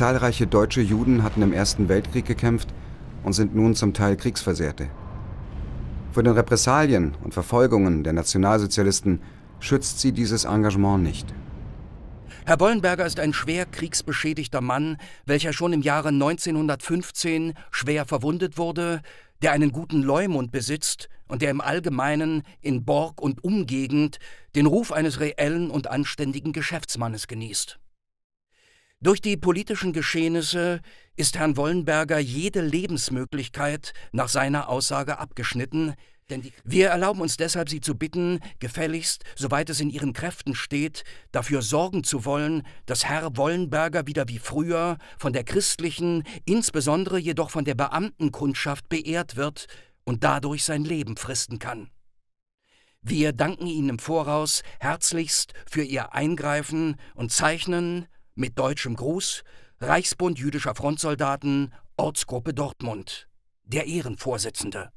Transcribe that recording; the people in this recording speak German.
Zahlreiche deutsche Juden hatten im Ersten Weltkrieg gekämpft und sind nun zum Teil Kriegsversehrte. Vor den Repressalien und Verfolgungen der Nationalsozialisten schützt sie dieses Engagement nicht. Herr Bollenberger ist ein schwer kriegsbeschädigter Mann, welcher schon im Jahre 1915 schwer verwundet wurde, der einen guten Leumund besitzt und der im Allgemeinen in Borg und Umgegend den Ruf eines reellen und anständigen Geschäftsmannes genießt. Durch die politischen Geschehnisse ist Herrn Wollenberger jede Lebensmöglichkeit nach seiner Aussage abgeschnitten, denn wir erlauben uns deshalb, Sie zu bitten, gefälligst, soweit es in Ihren Kräften steht, dafür sorgen zu wollen, dass Herr Wollenberger wieder wie früher von der christlichen, insbesondere jedoch von der Beamtenkundschaft beehrt wird und dadurch sein Leben fristen kann. Wir danken Ihnen im Voraus herzlichst für Ihr Eingreifen und zeichnen mit deutschem Gruß, Reichsbund jüdischer Frontsoldaten, Ortsgruppe Dortmund. Der Ehrenvorsitzende.